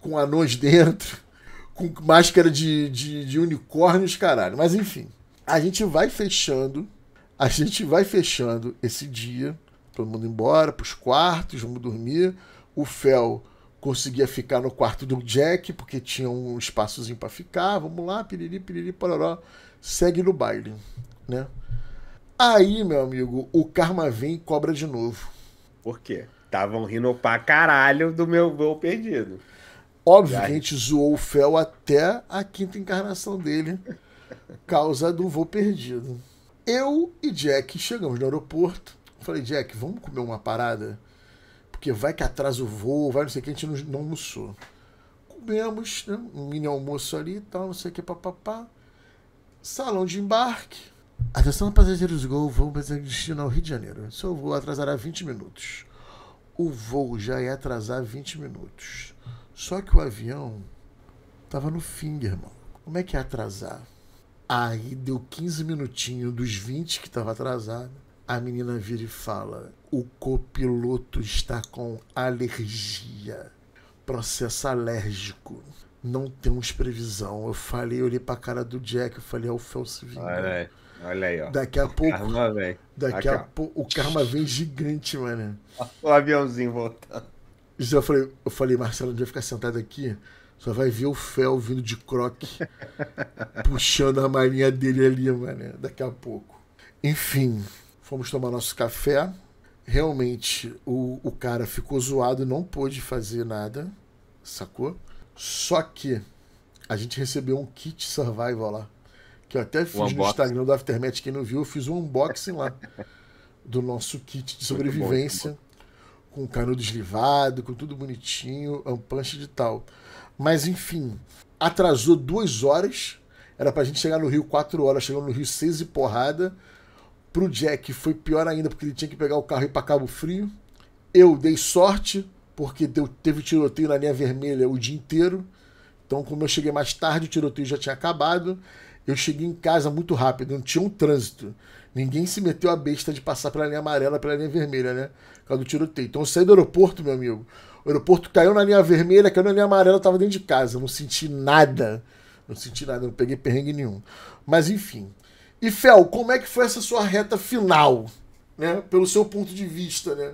com anões dentro, com máscara de, de, de unicórnios, caralho. Mas enfim. A gente vai fechando, a gente vai fechando esse dia, todo mundo embora para os quartos, vamos dormir. O Fel conseguia ficar no quarto do Jack, porque tinha um espaçozinho para ficar. Vamos lá, piriri, piriri, pororó. Segue no baile, né? Aí, meu amigo, o karma vem e cobra de novo. Por quê? Estavam rindo pra caralho do meu gol perdido. Óbvio que a gente zoou o Fel até a quinta encarnação dele causa do voo perdido. Eu e Jack chegamos no aeroporto. Falei, Jack, vamos comer uma parada? Porque vai que atrasa o voo, vai não sei o que, a gente não, não almoçou. Comemos, né? Um mini almoço ali e tal, não sei o que, papapá. Salão de embarque. Atenção, passageiros Gol, vão para destino ao Rio de Janeiro. Seu voo atrasará 20 minutos. O voo já ia atrasar 20 minutos. Só que o avião tava no fim, irmão. Como é que é atrasar? Aí deu 15 minutinhos dos 20 que estava atrasado. A menina vira e fala: O copiloto está com alergia, processo alérgico. Não temos previsão. Eu falei, eu olhei pra cara do Jack, eu falei, é o Fel Olha, Olha aí, ó. Daqui a pouco. Karma Daqui Aqui, a O karma vem gigante, mano. O aviãozinho voltando. Eu falei, eu falei, Marcelo, não gente vai ficar sentado aqui. Só vai ver o Fel vindo de croque, puxando a marinha dele ali, mano, daqui a pouco. Enfim, fomos tomar nosso café. Realmente, o, o cara ficou zoado, não pôde fazer nada, sacou? Só que a gente recebeu um kit survival lá. Que eu até fiz no Instagram do Aftermath, quem não viu, eu fiz um unboxing lá do nosso kit de sobrevivência. Muito bom, muito bom. Com canudo deslivado, com tudo bonitinho, um punch de tal. Mas enfim, atrasou duas horas. Era pra gente chegar no Rio quatro horas, chegou no Rio seis e porrada. Pro Jack foi pior ainda, porque ele tinha que pegar o carro e ir pra Cabo Frio. Eu dei sorte, porque deu, teve tiroteio na linha vermelha o dia inteiro. Então, como eu cheguei mais tarde, o tiroteio já tinha acabado. Eu cheguei em casa muito rápido, não tinha um trânsito. Ninguém se meteu a besta de passar pela linha amarela, pela linha vermelha, né? Por causa do tiroteio. Então, eu saí do aeroporto, meu amigo o aeroporto caiu na linha vermelha, caiu na linha amarela, eu tava dentro de casa. Eu não senti nada. Não senti nada, não peguei perrengue nenhum. Mas enfim. E Fel, como é que foi essa sua reta final? Né? Pelo seu ponto de vista, né?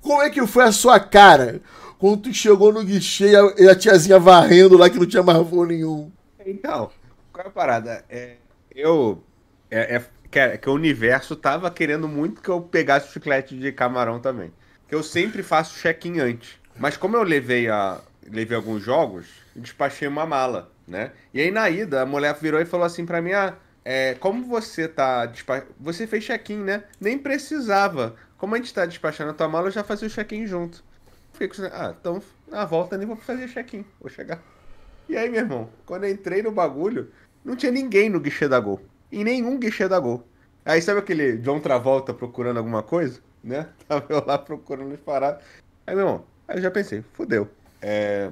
Como é que foi a sua cara quando tu chegou no guichê e a, e a tiazinha varrendo lá que não tinha mais voo nenhum? Então, qual é a parada? É, eu. É, é, que, é que o universo tava querendo muito que eu pegasse o chiclete de camarão também que eu sempre faço check-in antes. Mas como eu levei a levei alguns jogos, despachei uma mala, né? E aí na ida a mulher virou e falou assim para mim: "Ah, é, como você tá você fez check-in, né? Nem precisava. Como a gente tá despachando a tua mala, eu já fazia o check-in junto." Fico, ah, então na volta nem vou fazer check-in, vou chegar. E aí, meu irmão, quando eu entrei no bagulho, não tinha ninguém no guichê da Gol. Em nenhum guichê da Gol. Aí sabe aquele John Travolta procurando alguma coisa? né? Tava eu lá procurando as paradas. Aí, meu irmão, aí eu já pensei, fudeu. É,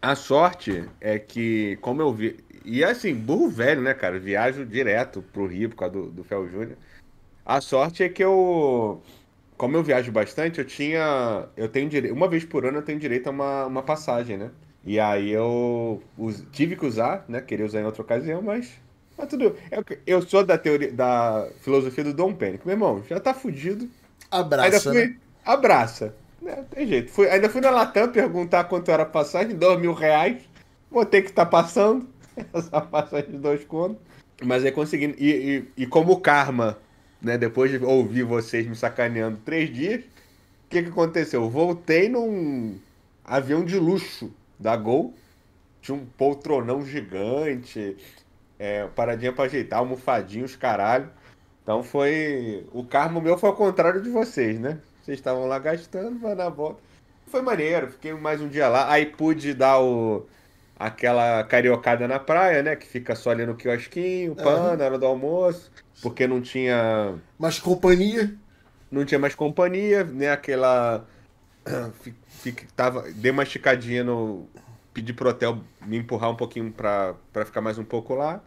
a sorte é que, como eu vi. E assim, burro velho, né, cara? viajo direto pro Rio por causa do, do Fel Júnior. A sorte é que eu. Como eu viajo bastante, eu tinha. Eu tenho direito. Uma vez por ano eu tenho direito a uma, uma passagem, né? E aí eu us... tive que usar, né? Queria usar em outra ocasião, mas. Mas tudo. Eu, é eu sou da teoria da filosofia do Dom Pênico. Meu irmão, já tá fudido. Abraça. Ainda fui, né? Abraça. Não, é, tem jeito. Fui, ainda fui na Latam perguntar quanto era a passagem, dois mil reais. Vou ter que estar tá passando essa passagem de dois contos. Mas é conseguindo. E, e, e, como karma, né? Depois de ouvir vocês me sacaneando três dias, o que, que aconteceu? Eu voltei num avião de luxo da Gol. Tinha um poltronão gigante, é, paradinha pra ajeitar, almofadinho, os caralho. Então foi. O carmo meu foi ao contrário de vocês, né? Vocês estavam lá gastando, vai na volta. Foi maneiro, fiquei mais um dia lá. Aí pude dar o. Aquela cariocada na praia, né? Que fica só ali no quiosquinho, pano, na hora do almoço, porque não tinha. Mais companhia? Não tinha mais companhia, né? Aquela. tava, dei uma esticadinha no. Pedi pro hotel me empurrar um pouquinho para pra ficar mais um pouco lá.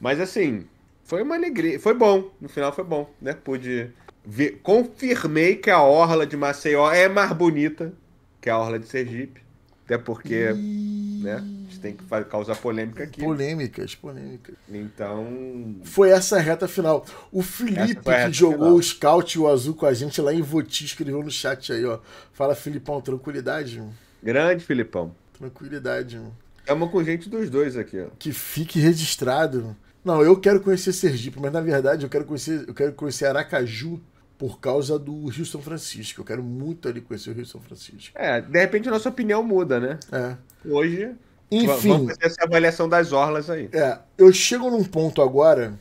Mas assim, foi uma alegria. Foi bom. No final foi bom, né? Pude ver. Confirmei que a orla de Maceió é mais bonita que a orla de Sergipe. Até porque, e... né? A gente tem que causar polêmica aqui. Polêmicas, polêmicas. Então. Foi essa reta final. O Felipe, que jogou final. o scout e o azul com a gente lá em Voti, escreveu no chat aí, ó. Fala, Filipão, tranquilidade? Mano. Grande, Filipão. Tranquilidade, mano. uma com gente dos dois aqui, ó. Que fique registrado. Não, eu quero conhecer Sergipe, mas na verdade eu quero conhecer, eu quero conhecer Aracaju por causa do Rio São Francisco. Eu quero muito ali conhecer o Rio São Francisco. É, de repente a nossa opinião muda, né? É. Hoje, enfim. Vamos fazer essa avaliação das orlas aí. É, eu chego num ponto agora,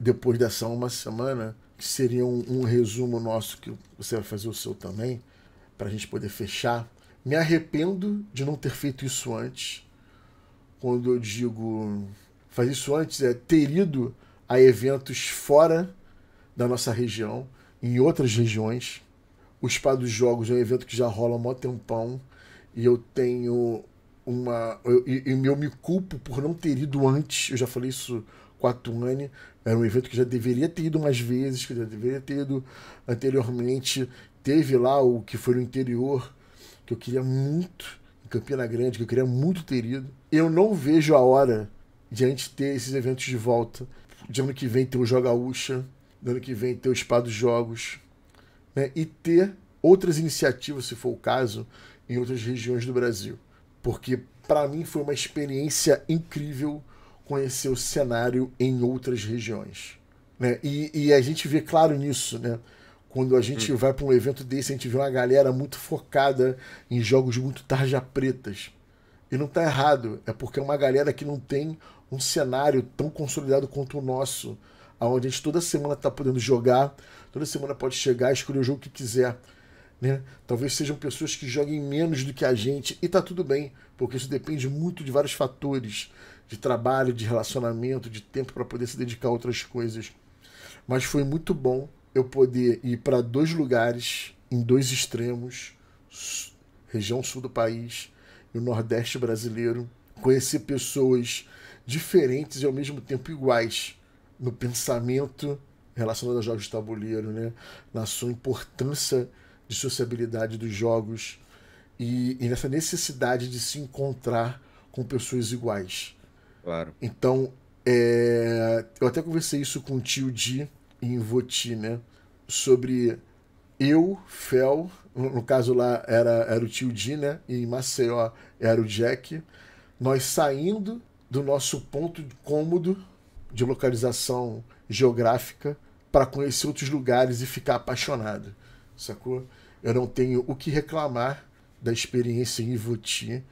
depois dessa uma semana, que seria um, um resumo nosso, que você vai fazer o seu também, para a gente poder fechar. Me arrependo de não ter feito isso antes. Quando eu digo fazer isso antes, é ter ido a eventos fora da nossa região, em outras regiões. O Spa dos Jogos é um evento que já rola há um tempão e eu tenho uma. Eu, eu, eu, me culpo por não ter ido antes, eu já falei isso com a Tuane, era um evento que já deveria ter ido umas vezes, que já deveria ter ido anteriormente. Teve lá o que foi no interior, que eu queria muito, em Campina Grande, que eu queria muito ter ido. Eu não vejo a hora de a gente ter esses eventos de volta. De ano que vem ter o Joga Ucha, de ano que vem ter o Espada dos Jogos, né? e ter outras iniciativas, se for o caso, em outras regiões do Brasil. Porque para mim foi uma experiência incrível conhecer o cenário em outras regiões. Né? E, e a gente vê claro nisso, né? Quando a gente hum. vai para um evento desse, a gente vê uma galera muito focada em jogos muito tarja pretas. E não está errado, é porque é uma galera que não tem um cenário tão consolidado quanto o nosso, aonde a gente toda semana está podendo jogar, toda semana pode chegar, escolher o jogo que quiser. Né? Talvez sejam pessoas que joguem menos do que a gente e tá tudo bem, porque isso depende muito de vários fatores, de trabalho, de relacionamento, de tempo para poder se dedicar a outras coisas. Mas foi muito bom eu poder ir para dois lugares em dois extremos, região sul do país e o nordeste brasileiro, conhecer pessoas diferentes e ao mesmo tempo iguais no pensamento relacionado a jogos de tabuleiro, né? na sua importância de sociabilidade dos jogos e, e nessa necessidade de se encontrar com pessoas iguais. Claro. Então, é, eu até conversei isso com o tio Di em Voti, né? Sobre eu, Fel, no caso lá era, era o tio Di, né? E em Maceió era o Jack. Nós saindo do nosso ponto cômodo de localização geográfica para conhecer outros lugares e ficar apaixonado, sacou? Eu não tenho o que reclamar da experiência em Ivoti,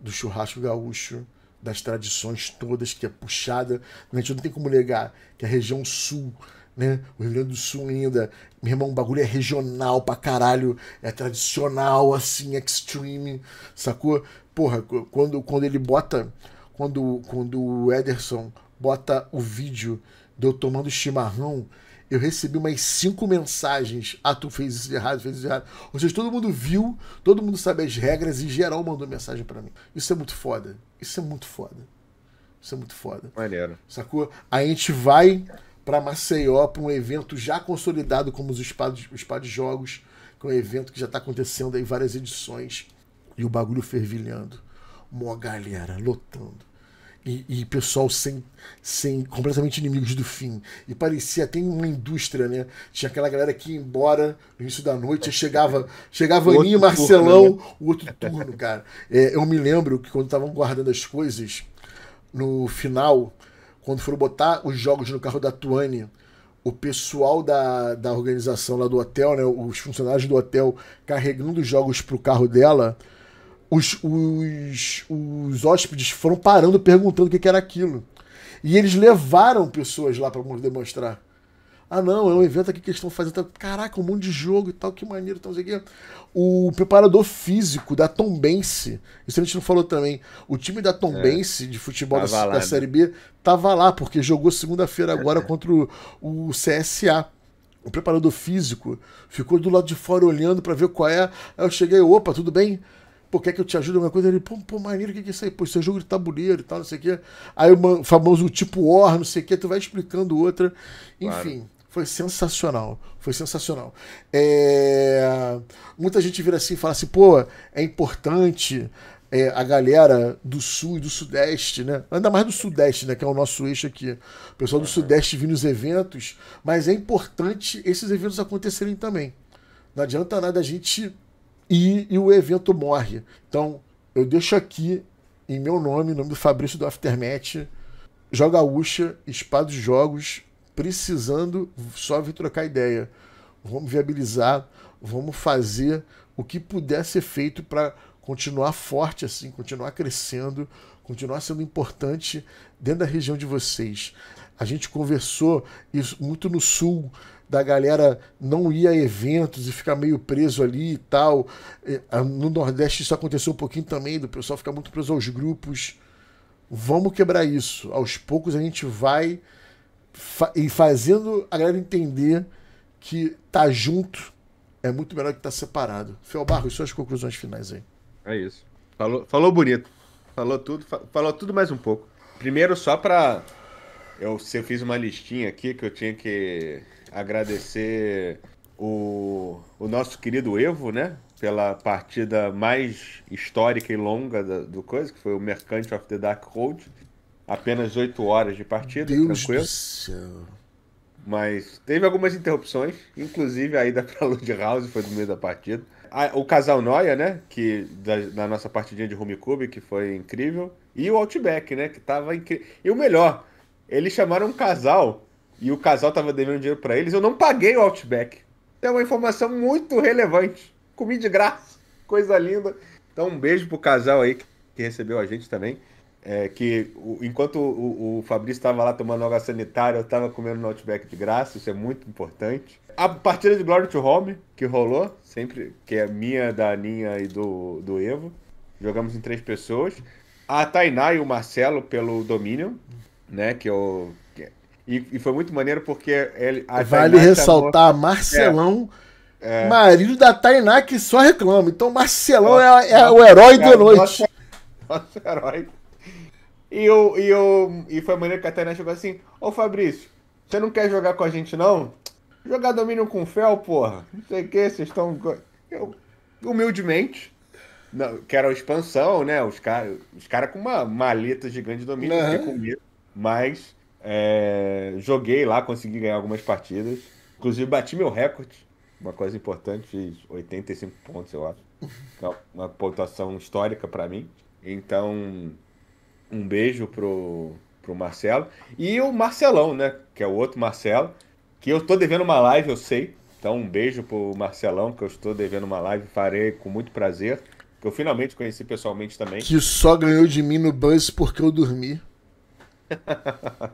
do churrasco gaúcho, das tradições todas que é puxada. Né? A gente não tem como negar que a região sul, né? O Rio Grande do Sul ainda, meu irmão, o bagulho é regional pra caralho, é tradicional, assim, extreme, sacou? Porra, quando, quando ele bota quando, quando o Ederson bota o vídeo de eu tomando chimarrão, eu recebi umas cinco mensagens. Ah, tu fez isso de errado, fez isso de errado. Ou seja, todo mundo viu, todo mundo sabe as regras e geral mandou mensagem para mim. Isso é muito foda. Isso é muito foda. Isso é muito foda. Maneiro. Sacou? Aí a gente vai para Maceió, para um evento já consolidado como os os Espados Jogos, que é um evento que já tá acontecendo aí várias edições. E o bagulho fervilhando. Mó galera, lotando e, e pessoal sem, sem completamente inimigos do fim. E parecia até uma indústria, né? Tinha aquela galera que ia embora no início da noite, chegava, chegava o Aninho, Marcelão, turno, né? o outro turno, cara. É, eu me lembro que quando estavam guardando as coisas, no final, quando foram botar os jogos no carro da Tuane, o pessoal da, da organização lá do hotel, né, os funcionários do hotel, carregando os jogos pro carro dela os, os, os hóspedes foram parando, perguntando o que era aquilo. E eles levaram pessoas lá para demonstrar. Ah, não, é um evento aqui que eles estão fazendo. Tá, caraca, um monte de jogo e tal, que maneiro. Então, aqui. O preparador físico da Tombense, isso a gente não falou também. O time da Tombense é, de futebol da, da, né? Série B tava lá, porque jogou segunda-feira agora contra o, o CSA. O preparador físico ficou do lado de fora olhando para ver qual é. Aí eu cheguei, opa, tudo bem? pô, quer é que eu te ajude alguma coisa? Ele, pô, pô maneiro, o que, que é isso aí? Pô, isso é jogo de tabuleiro e tal, não sei o quê. Aí o famoso tipo or, não sei o quê, tu vai explicando outra. Enfim, claro. foi sensacional. Foi sensacional. É... Muita gente vira assim e fala assim, pô, é importante. É, a galera do sul e do sudeste, né? Ainda mais do sudeste, né? Que é o nosso eixo aqui. O pessoal do uhum. sudeste vindo nos eventos, mas é importante esses eventos acontecerem também. Não adianta nada a gente e, e o evento morre. Então, eu deixo aqui, em meu nome, em nome do Fabrício do Aftermath, joga Ucha, dos Jogos, precisando só vir trocar ideia. Vamos viabilizar, vamos fazer o que puder ser feito para continuar forte assim, continuar crescendo, continuar sendo importante dentro da região de vocês. A gente conversou isso muito no sul da galera não ir a eventos e ficar meio preso ali e tal. É, no Nordeste isso aconteceu um pouquinho também, do pessoal ficar muito preso aos grupos. Vamos quebrar isso. Aos poucos a gente vai fa e fazendo a galera entender que tá junto é muito melhor que tá separado. Felbarro, suas conclusões finais aí. É isso. Falou, falou bonito. Falou tudo, falou tudo mais um pouco. Primeiro, só para eu, eu fiz uma listinha aqui que eu tinha que agradecer o, o nosso querido Evo, né? Pela partida mais histórica e longa da, do coisa, que foi o Mercante of the Dark Road. Apenas 8 horas de partida, Deus tranquilo. Do céu. Mas teve algumas interrupções, inclusive a ida pra Lud House foi no meio da partida. O casal Noia, né? Que da, da nossa partidinha de Home Cube, que foi incrível. E o Outback, né? Que tava incrível. E o melhor, eles chamaram um casal e o casal tava devendo dinheiro para eles, eu não paguei o Outback. Então é uma informação muito relevante. Comi de graça, coisa linda. Então um beijo pro casal aí que recebeu a gente também. É, que o, enquanto o, o Fabrício estava lá tomando água sanitária, eu estava comendo no Outback de graça, isso é muito importante. A partida de Glory to Home, que rolou, sempre, que é minha, da Aninha e do, do Evo. Jogamos em três pessoas. A Tainá e o Marcelo pelo Dominion, né? Que eu é e, e foi muito maneiro porque ele, Vale Tainá ressaltar, chamou... Marcelão. É, é... Marido da Tainá que só reclama. Então Marcelão é, é o herói da noite. Nosso, herói. E, eu, e, eu, e foi maneiro que a Tainá chegou assim: Ô Fabrício, você não quer jogar com a gente não? Jogar domínio com fel, porra. Não sei o que, vocês estão. Eu, humildemente, não, que era a expansão, né? Os caras os cara com uma maleta gigante de domínio, uhum. comida, mas é, joguei lá, consegui ganhar algumas partidas. Inclusive, bati meu recorde. Uma coisa importante, fiz 85 pontos, eu acho. É uma pontuação histórica para mim. Então, um beijo pro, pro Marcelo. E o Marcelão, né? Que é o outro Marcelo. Que eu tô devendo uma live, eu sei. Então, um beijo pro Marcelão, que eu estou devendo uma live. Farei com muito prazer. Que eu finalmente conheci pessoalmente também. Que só ganhou de mim no bus porque eu dormi.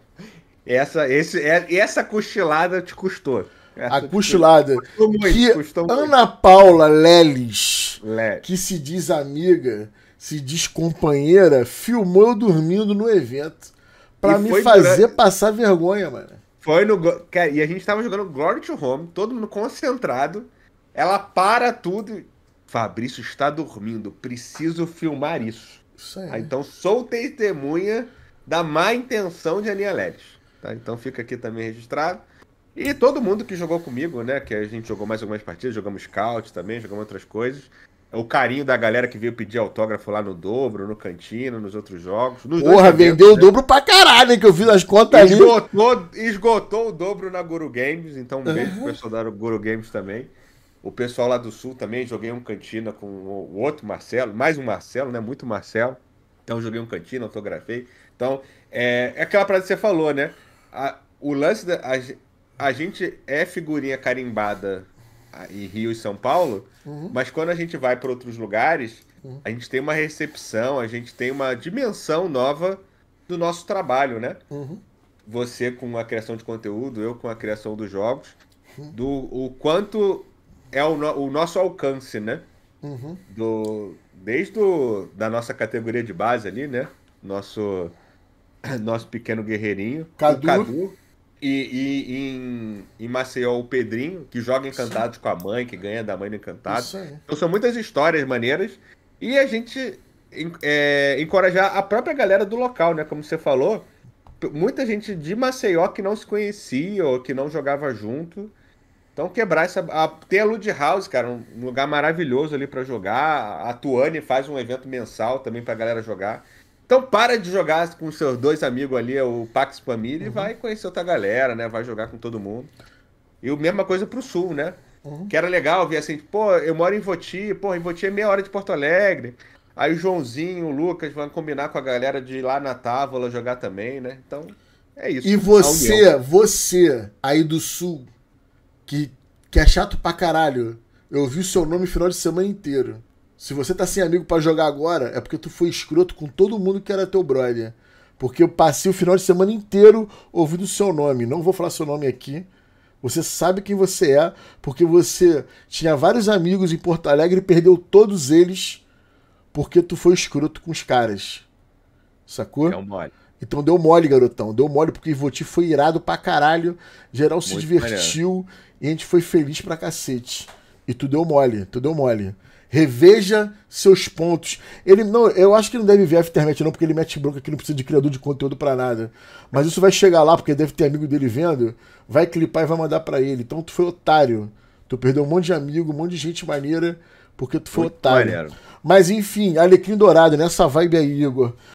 essa, esse, é, essa cochilada te custou. Essa a cochilada. Custou muito, que custou muito. Ana Paula Leles, que se diz amiga, se diz companheira, filmou eu dormindo no evento para me fazer durante... passar vergonha, mano. Foi no. É, e a gente tava jogando Glory to Home, todo mundo concentrado. Ela para tudo. Fabrício está dormindo, preciso filmar isso. isso aí. Ah, então sou testemunha da má intenção de Aninha Leles. Tá? Então fica aqui também registrado. E todo mundo que jogou comigo, né? Que a gente jogou mais algumas partidas, jogamos scout também, jogamos outras coisas. O carinho da galera que veio pedir autógrafo lá no dobro, no cantina, nos outros jogos. Nos Porra, vendeu né? o dobro pra caralho, hein, que eu vi nas contas esgotou, ali. Esgotou o dobro na Guru Games, então um beijo uhum. pro pessoal da Guru Games também. O pessoal lá do Sul também, joguei um cantina com o outro Marcelo, mais um Marcelo, né? Muito Marcelo. Então joguei um cantina, autografei. Então, é, é aquela prática que você falou, né? A, o lance da. A, a, gente é figurinha carimbada ah, em Rio e São Paulo, uhum. mas quando a gente vai para outros lugares, uhum. a gente tem uma recepção, a gente tem uma dimensão nova do nosso trabalho, né? Uhum. Você com a criação de conteúdo, eu com a criação dos jogos, uhum. do o quanto é o, no, o nosso alcance, né? Uhum. Do, desde o, da nossa categoria de base ali, né? Nosso nosso pequeno guerreirinho. Cadu. Cadu e, e, e em, em, Maceió, o Pedrinho, que joga Encantados com a mãe, que ganha da mãe no Encantado. Então são muitas histórias maneiras. E a gente é, encorajar a própria galera do local, né? Como você falou, muita gente de Maceió que não se conhecia ou que não jogava junto. Então quebrar essa. A, tem a Lud House, cara, um lugar maravilhoso ali para jogar. A Tuane faz um evento mensal também pra galera jogar. Então para de jogar com seus dois amigos ali, o Pax Família, uhum. e vai conhecer outra galera, né? Vai jogar com todo mundo. E a mesma coisa pro sul, né? Uhum. Que era legal ver assim, pô, eu moro em Voti, pô, em Voti é meia hora de Porto Alegre. Aí o Joãozinho, o Lucas vão combinar com a galera de ir lá na Távola jogar também, né? Então, é isso. E você, você aí do sul, que, que é chato pra caralho, eu vi o seu nome final de semana inteiro. Se você tá sem amigo para jogar agora, é porque tu foi escroto com todo mundo que era teu brother. Porque eu passei o final de semana inteiro ouvindo o seu nome. Não vou falar seu nome aqui. Você sabe quem você é, porque você tinha vários amigos em Porto Alegre e perdeu todos eles porque tu foi escroto com os caras. Sacou? Deu mole. Então deu mole, garotão. Deu mole porque o Ivoti foi irado pra caralho. Geral Muito se divertiu maneiro. e a gente foi feliz pra cacete. E tu deu mole, tu deu mole reveja seus pontos. Ele não, eu acho que não deve ver aftermatch não, porque ele mete bronca que não precisa de criador de conteúdo para nada. Mas isso vai chegar lá porque deve ter amigo dele vendo, vai clipar e vai mandar para ele. Então tu foi otário. Tu perdeu um monte de amigo, um monte de gente maneira porque tu foi Muito otário. Maneiro. Mas enfim, Alecrim Dourado, nessa vibe aí, Igor.